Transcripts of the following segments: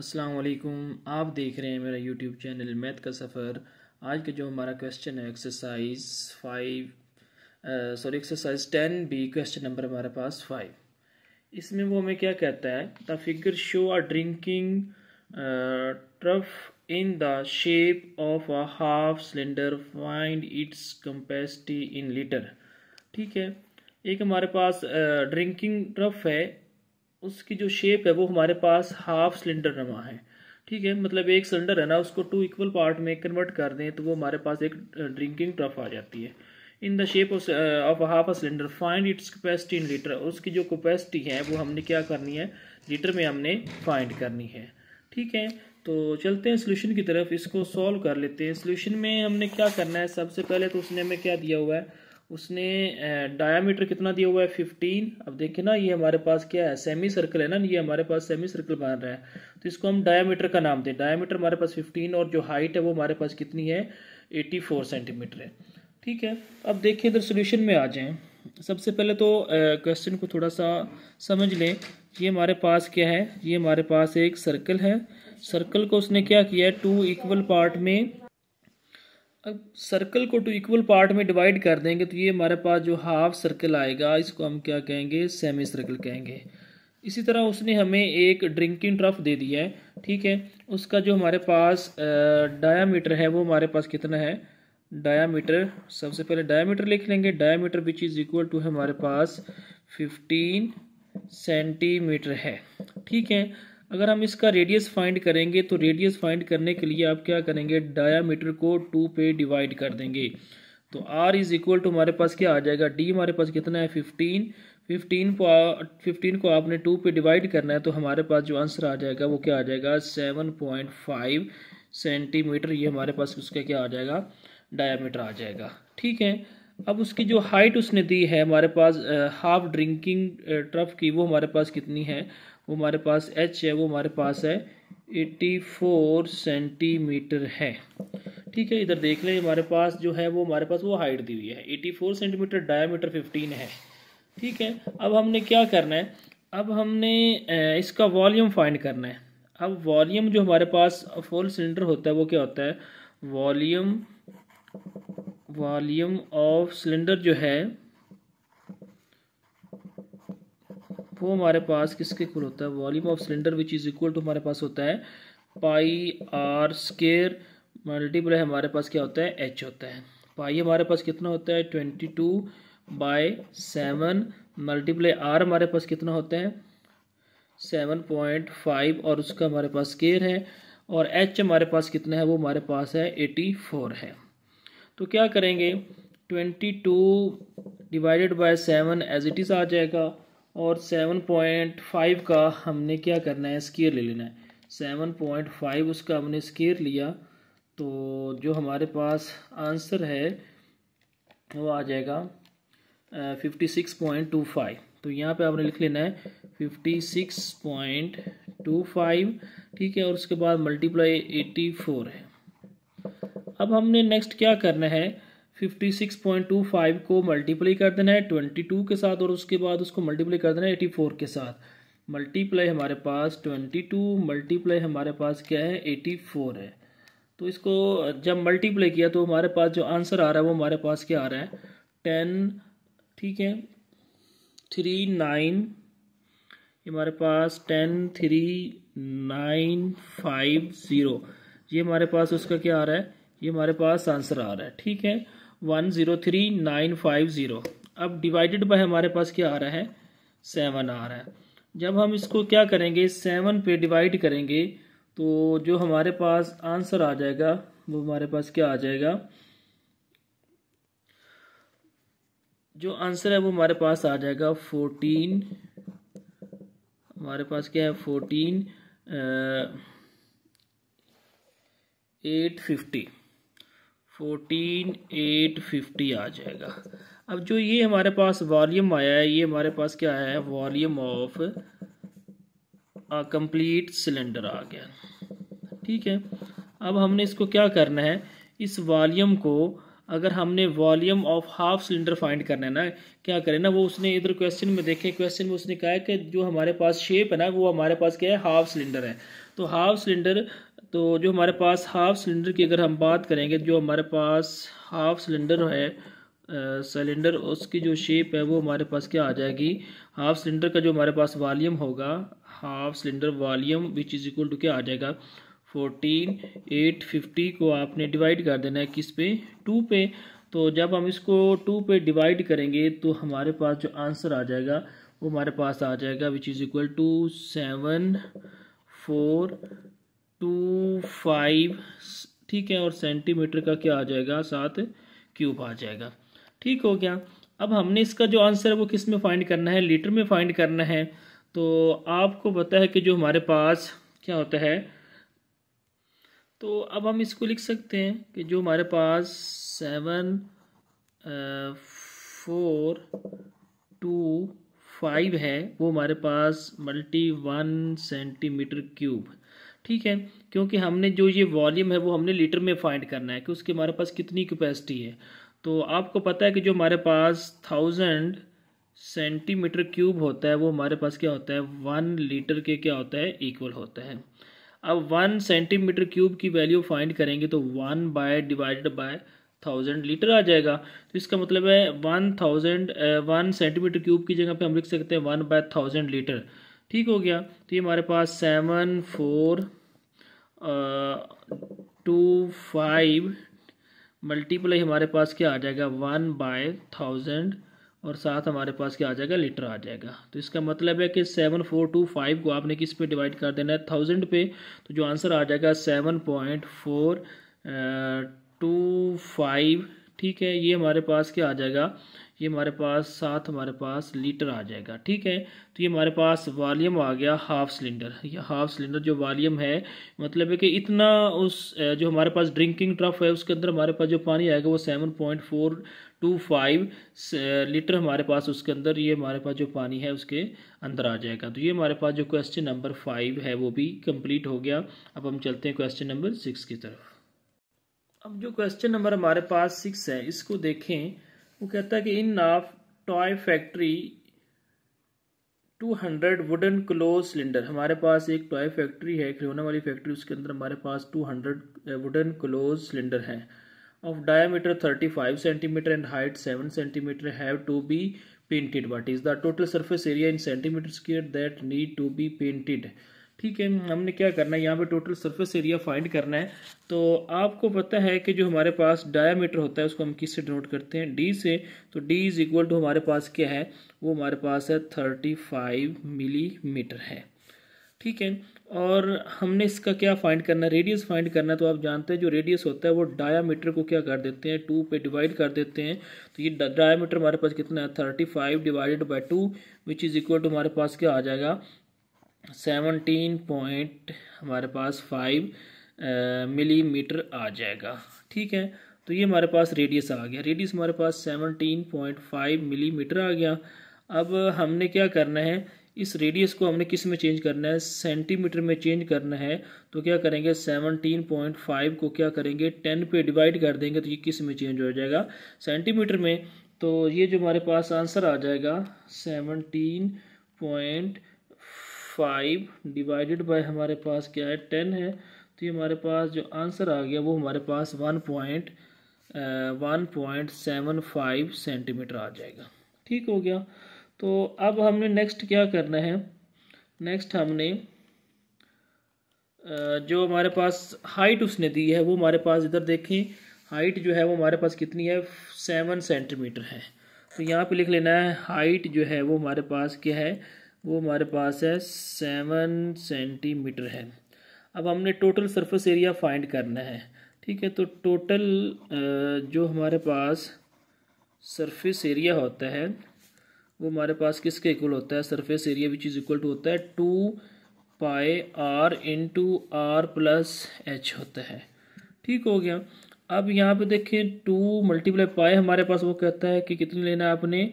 अस्सलाम वालेकुम आप देख रहे हैं मेरा यूट्यूब चैनल मैथ का सफ़र आज का जो हमारा क्वेश्चन है exercise five sorry exercise ten B question number हमारे पास फाइव इसमें वो हमें क्या कहता है the figure show are drinking trough in the shape of a half cylinder find its capacity in litre ठीक है एक हमारे पास ड्रिंकिंग ट्रफ है उसकी जो शेप है वो हमारे पास हाफ सिलेंडर नमा है ठीक है मतलब एक सिलेंडर है ना उसको टू इक्वल पार्ट में कन्वर्ट कर दें तो वो हमारे पास एक ड्रिंकिंग ट्रफ आ जाती है in the shape of half a cylinder find its capacity in litre उसकी जो कैपेसिटी है वो हमने क्या करनी है लीटर में हमने फाइंड करनी है ठीक है तो चलते हैं सोल्यूशन की तरफ इसको सॉल्व कर लेते हैं सोल्यूशन में हमने क्या करना है सबसे पहले तो उसने हमें क्या दिया हुआ है उसने डायामीटर कितना दिया हुआ है फिफ्टीन अब देखिए ना ये हमारे पास क्या है सेमी सर्कल है ना ये हमारे पास सेमी सर्कल बन रहा है तो इसको हम डायामीटर का नाम दें डायामीटर हमारे पास फिफ्टीन और जो हाइट है वो हमारे पास कितनी है एटी फोर सेंटीमीटर है ठीक है अब देखिए इधर सोल्यूशन में आ जाएं सबसे पहले तो क्वेश्चन को थोड़ा सा समझ लें ये हमारे पास क्या है ये हमारे पास एक सर्कल है सर्कल को उसने क्या किया है टू इक्वल पार्ट में अब सर्कल को टू इक्वल पार्ट में डिवाइड कर देंगे तो ये हमारे पास जो हाफ सर्कल आएगा इसको हम क्या कहेंगे सेमी सर्कल कहेंगे इसी तरह उसने हमें एक ड्रिंकिंग ट्रफ दे दिया है ठीक है उसका जो हमारे पास डायामीटर है वो हमारे पास कितना है डायामीटर सबसे पहले डायामीटर लिख लेंगे diameter which is equal to हमारे पास फिफ्टीन सेंटीमीटर है ठीक है अगर हम इसका रेडियस फाइंड करेंगे तो रेडियस फाइंड करने के लिए आप क्या करेंगे डायामीटर को टू पे डिवाइड कर देंगे तो आर इज़ इक्वल टू हमारे पास क्या आ जाएगा डी हमारे पास कितना है फिफ्टीन फिफ्टीन को फिफ्टीन को आपने टू पे डिवाइड करना है तो हमारे पास जो आंसर आ जाएगा वो क्या आ जाएगा सेवन पॉइंट फाइव सेंटीमीटर ये हमारे पास उसका क्या आ जाएगा डायामीटर आ जाएगा ठीक है अब उसकी जो हाइट उसने दी है हमारे पास हाफ ड्रिंकिंग ट्रफ की वो हमारे पास कितनी है वो हमारे पास एच है वो हमारे पास है 84 सेंटीमीटर है ठीक है इधर देख लें हमारे पास जो है वो हमारे पास वो हाइट दी हुई है 84 सेंटीमीटर डायमीटर 15 है ठीक है अब हमने क्या करना है अब हमने इसका वॉल्यूम फाइंड करना है अब वॉल्यूम जो हमारे पास फोल सिलेंडर होता है वो क्या होता है वॉल्यूम वॉल्यूम ऑफ सिलेंडर जो है वो हमारे पास किसके इक्वल होता है volume of cylinder which is equal to हमारे पास होता है पाई आर स्केयर मल्टीप्लाई हमारे पास क्या होता है एच होता है पाई हमारे पास कितना होता है twenty two by seven multiply R हमारे पास कितना होता है सेवन पॉइंट फाइव और उसका हमारे पास स्केयर है और एच हमारे पास कितना है वो हमारे पास है एटी फोर है तो क्या करेंगे twenty two divided by seven as it is आ जाएगा और सेवन पॉइंट फाइव का हमने क्या करना है स्केयर ले लेना है सेवन पॉइंट फाइव उसका हमने स्केयर लिया तो जो हमारे पास आंसर है वो आ जाएगा fifty six point two five तो यहाँ पे आपने लिख लेना है fifty six point two five ठीक है और उसके बाद मल्टीप्लाई एटी फोर है अब हमने नेक्स्ट क्या करना है 56.25 को मल्टीप्लाई कर देना है 22 के साथ और उसके बाद उसको मल्टीप्लाई कर देना है 84 के साथ मल्टीप्लाई हमारे पास 22 मल्टीप्लाई हमारे पास क्या है 84 है तो इसको जब मल्टीप्लाई किया तो हमारे पास जो आंसर आ रहा है वो हमारे पास क्या आ रहा है टेन ठीक है थ्री नाइन हमारे पास ten three nine five zero ये हमारे पास उसका क्या आ रहा है ये हमारे पास आंसर आ रहा है ठीक है one zero three nine five zero अब डिवाइडेड बाय हमारे पास क्या आ रहा है सेवन आ रहा है जब हम इसको क्या करेंगे सेवन पे डिवाइड करेंगे तो जो हमारे पास आंसर आ जाएगा वो हमारे पास क्या आ जाएगा जो आंसर है वो हमारे पास आ जाएगा फोर्टीन हमारे पास क्या है fourteen eight fifty fourteen eight fifty आ जाएगा अब जो ये हमारे पास वॉल्यूम आया है ये हमारे पास क्या है वॉल्यूम ऑफ कंप्लीट सिलेंडर आ गया ठीक है अब हमने इसको क्या करना है इस वॉल्यूम को अगर हमने volume of half cylinder find करना है ना क्या करें ना वो उसने इधर क्वेश्चन में देखे क्वेश्चन में उसने कहा है कि जो हमारे पास शेप है ना वो हमारे पास क्या है हाफ सिलेंडर है तो हाफ सिलेंडर तो जो हमारे पास हाफ सिलेंडर की अगर हम बात करेंगे जो हमारे पास हाफ सिलेंडर है सिलेंडर उसकी जो शेप है वो हमारे पास क्या आ जाएगी हाफ सिलेंडर का जो हमारे पास वॉल्यूम होगा half cylinder volume which is equal to क्या आ जाएगा फोर्टीन एट फिफ्टी को आपने डिवाइड कर देना है किस पे टू पे तो जब हम इसको टू पे डिवाइड करेंगे तो हमारे पास जो आंसर आ जाएगा वो हमारे पास आ जाएगा which is equal to seven four two five ठीक है और सेंटीमीटर का क्या आ जाएगा सात क्यूब आ जाएगा ठीक हो गया अब हमने इसका जो आंसर है वो किस में फाइंड करना है लीटर में फाइंड करना है तो आपको पता है कि जो हमारे पास क्या होता है तो अब हम इसको लिख सकते हैं कि जो हमारे पास सेवन फोर टू फाइव है वो हमारे पास मल्टी वन सेंटीमीटर क्यूब ठीक है क्योंकि हमने जो ये वॉल्यूम है वो हमने लीटर में फाइंड करना है कि उसके हमारे पास कितनी कैपेसिटी है तो आपको पता है कि जो हमारे पास थाउजेंड सेंटीमीटर क्यूब होता है वो हमारे पास क्या होता है वन लीटर के क्या होता है इक्वल होता है अब वन सेंटीमीटर क्यूब की वैल्यू फाइंड करेंगे तो one by divided by thousand litre आ जाएगा तो इसका मतलब है one thousand one centimetre cube की जगह पे हम लिख सकते हैं वन बाय थाउजेंड लीटर ठीक हो गया तो ये हमारे पास seven four two five multiply हमारे पास क्या आ जाएगा वन बाय थाउजेंड और साथ हमारे पास क्या आ जाएगा लीटर आ जाएगा तो इसका मतलब है कि सेवन फोर टू फाइव को आपने किस पे डिवाइड कर देना है थाउजेंड पे तो जो आंसर आ जाएगा seven point four two five ठीक है ये हमारे पास क्या आ जाएगा ये हमारे पास साथ हमारे पास लीटर आ जाएगा ठीक है तो ये हमारे पास वॉल्यूम आ गया हाफ सिलेंडर ये हाफ सिलेंडर जो वॉल्यूम है मतलब है कि इतना उस जो हमारे पास ड्रिंकिंग ट्रफ है उसके अंदर हमारे पास जो पानी आएगा वो seven point four two five litre हमारे पास उसके अंदर ये हमारे पास जो पानी है उसके अंदर आ जाएगा तो ये हमारे पास जो क्वेश्चन नंबर फाइव है वो भी कंप्लीट हो गया अब हम चलते हैं क्वेश्चन नंबर सिक्स की तरफ अब जो क्वेश्चन नंबर हमारे पास सिक्स है इसको देखें वो कहता है कि इन नाफ toy factory 200 wooden close cylinder हमारे पास एक टॉय फैक्ट्री है खिलौना वाली फैक्ट्री उसके अंदर हमारे पास 200 वुडन क्लोज सिलेंडर हैं of diameter 35 centimetre and height 7 centimetre have to be painted what is the total surface area in centimetre square that need to be painted ठीक है हमने क्या करना है यहाँ पे टोटल सरफेस एरिया फाइंड करना है तो आपको पता है कि जो हमारे पास डायामीटर होता है उसको हम किस से डिनोट करते हैं डी से तो डी इज इक्वल टू हमारे पास क्या है वो हमारे पास है थर्टी फाइव मीटर है ठीक है और हमने इसका क्या फाइंड करना है रेडियस फाइंड करना है तो आप जानते हैं जो रेडियस होता है वो डायामीटर को क्या कर देते हैं टू पे डिवाइड कर देते हैं तो ये डायामीटर हमारे पास कितना है thirty five divided by two which is equal to हमारे पास क्या आ जाएगा सेवनटीन पॉइंट हमारे पास फाइव मिलीमीटर आ जाएगा ठीक है तो ये हमारे पास रेडियस आ गया रेडियस हमारे पास सेवनटीन पॉइंट फाइव मिलीमीटर आ गया अब हमने क्या करना है इस रेडियस को हमने किस में चेंज करना है सेंटीमीटर में चेंज करना है तो क्या करेंगे सेवनटीन पॉइंट फाइव को क्या करेंगे टेन पे डिवाइड कर देंगे तो ये किस में चेंज हो जाएगा सेंटीमीटर में तो ये जो हमारे पास आंसर आ जाएगा seventeen point five divided by हमारे पास क्या है टेन है तो ये हमारे पास जो आंसर आ गया वो हमारे पास one point one point seven five centimetre आ जाएगा ठीक हो गया तो अब हमने नेक्स्ट क्या करना है नेक्स्ट हमने uh, जो हमारे पास हाइट उसने दी है वो हमारे पास इधर देखें हाइट जो है वो हमारे पास कितनी है सेवन सेंटीमीटर है तो यहाँ पे लिख लेना है हाइट जो है वो हमारे पास क्या है वो हमारे पास है सेवन सेंटीमीटर है अब हमने टोटल सरफेस एरिया फाइंड करना है ठीक है तो टोटल जो हमारे पास सरफेस एरिया होता है वो हमारे पास किसके इक्वल होता है surface area which is equal to होता है two pi R into R plus H होता है ठीक हो गया अब यहाँ पे देखें टू मल्टीप्लाई पाए हमारे पास वो कहता है कि कितनी लेना है आपने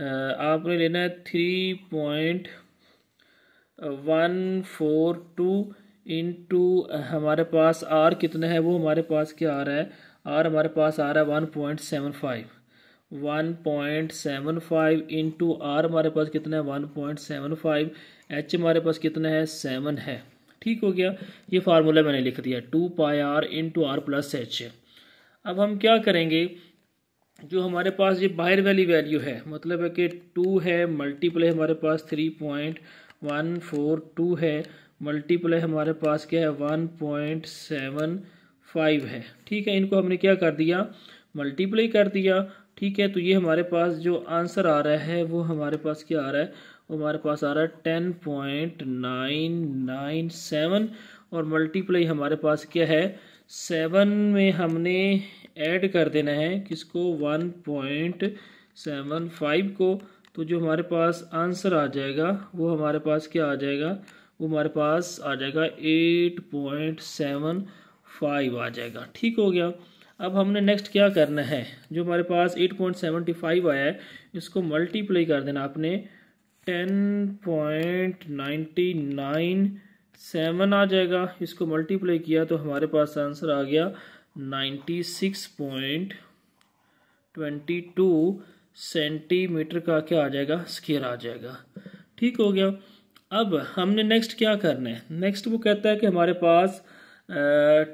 आपने लेना है three point one four two into हमारे पास आर कितना है वो हमारे पास क्या आ रहा है आर हमारे पास आ रहा है one point seven five one point seven five into R हमारे पास कितना है one point seven five H हमारे पास कितना है सेवन है ठीक हो गया ये फार्मूला मैंने लिख दिया two pi R into R plus H अब हम क्या करेंगे जो हमारे पास ये बाहर वाली वैल्यू है मतलब है कि टू है मल्टीप्लाई हमारे पास three point one four two है मल्टीप्लाई हमारे पास क्या है वन पॉइंट सेवन फाइव है ठीक है इनको हमने क्या कर दिया मल्टीप्लाई कर दिया ठीक है तो ये हमारे पास जो आंसर आ रहा है वो हमारे पास क्या आ रहा है वो हमारे पास आ रहा है ten point nine nine seven और मल्टीप्लाई हमारे पास क्या है सेवन में हमने ऐड कर देना है किसको वन पॉइंट सेवन फाइव को तो जो हमारे पास आंसर आ जाएगा वो हमारे पास क्या आ जाएगा वो हमारे पास आ जाएगा एट पॉइंट सेवन फाइव आ जाएगा ठीक हो गया अब हमने नेक्स्ट क्या करना है जो हमारे पास एट पॉइंट सेवनटी फाइव आया है इसको मल्टीप्लाई कर देना आपने ten point ninety nine seven आ जाएगा इसको मल्टीप्लाई किया तो हमारे पास आंसर आ गया ninety six point twenty two centimeter का क्या आ जाएगा स्केयर आ जाएगा ठीक हो गया अब हमने नेक्स्ट क्या करना है नेक्स्ट वो कहता है कि हमारे पास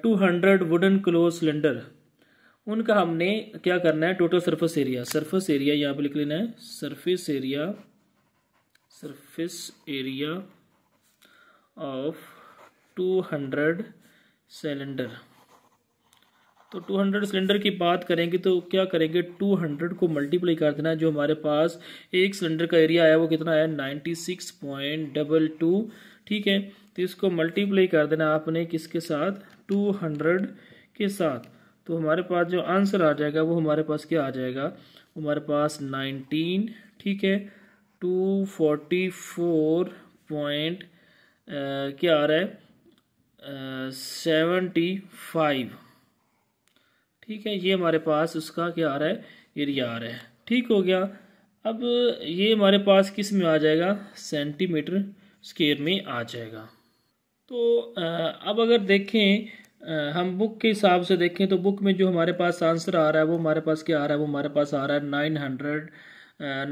two hundred wooden close cylinder उनका हमने क्या करना है total surface area surface area यहाँ पे लिख लेना है surface area surface area of two hundred cylinder तो 200 सिलेंडर की बात करेंगे तो क्या करेंगे 200 को मल्टीप्लाई कर देना जो हमारे पास एक सिलेंडर का एरिया आया वो कितना है 96.22 ठीक है तो इसको मल्टीप्लाई कर देना आपने किसके साथ 200 के साथ तो हमारे पास जो आंसर आ जाएगा वो हमारे पास क्या आ जाएगा हमारे पास 19 ठीक है 244 पॉइंट क्या आ रहा है सेवेंटी फाइव ठीक है ये हमारे पास उसका क्या आ रहा है एरिया आ रहा है ठीक हो गया अब ये हमारे पास किस में आ जाएगा सेंटीमीटर स्केयर में आ जाएगा तो अब अगर देखें हम बुक के हिसाब से देखें तो बुक में जो हमारे पास आंसर आ रहा है वो हमारे पास क्या आ रहा है वो हमारे पास आ रहा है nine hundred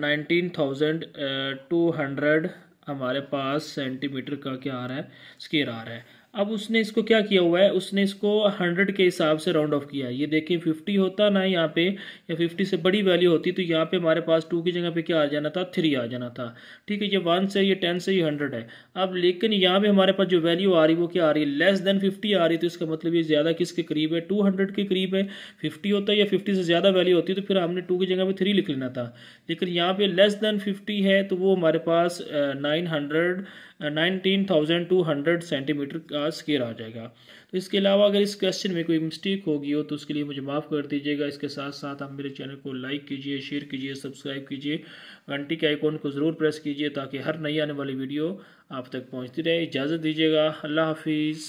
nineteen thousand two hundred हमारे पास सेंटीमीटर का क्या आ रहा है स्केयर आ रहा है अब उसने इसको क्या किया हुआ है उसने इसको हंड्रेड के हिसाब से राउंड ऑफ किया है ये देखें फिफ्टी होता ना यहाँ पे या फिफ्टी से बड़ी वैल्यू होती तो यहाँ पे हमारे पास टू की जगह पे क्या आ जाना था थ्री आ जाना था ठीक है ये वन से ये टेन से ये हंड्रेड है अब लेकिन यहाँ पे हमारे पास जो वैल्यू आ रही है वो क्या आ रही है लेस देन फिफ्टी आ रही तो इसका मतलब ये ज़्यादा किसके करीब है टू हंड्रेड के करीब है फिफ्टी होता है या फिफ्टी से ज़्यादा वैल्यू होती तो फिर हमने टू की जगह पर थ्री लिख लेना था लेकिन यहाँ पे लेस देन फिफ्टी है तो वो हमारे पास nine hundred nineteen thousand two hundred centimeter का स्केयर आ जाएगा तो इसके अलावा अगर इस क्वेश्चन में कोई मिस्टेक होगी हो तो उसके लिए मुझे माफ़ कर दीजिएगा इसके साथ साथ आप मेरे चैनल को लाइक कीजिए शेयर कीजिए सब्सक्राइब कीजिए घंटी के आइकॉन को ज़रूर प्रेस कीजिए ताकि हर नई आने वाली वीडियो आप तक पहुँचती रहे इजाज़त दीजिएगा अल्लाह हाफिज़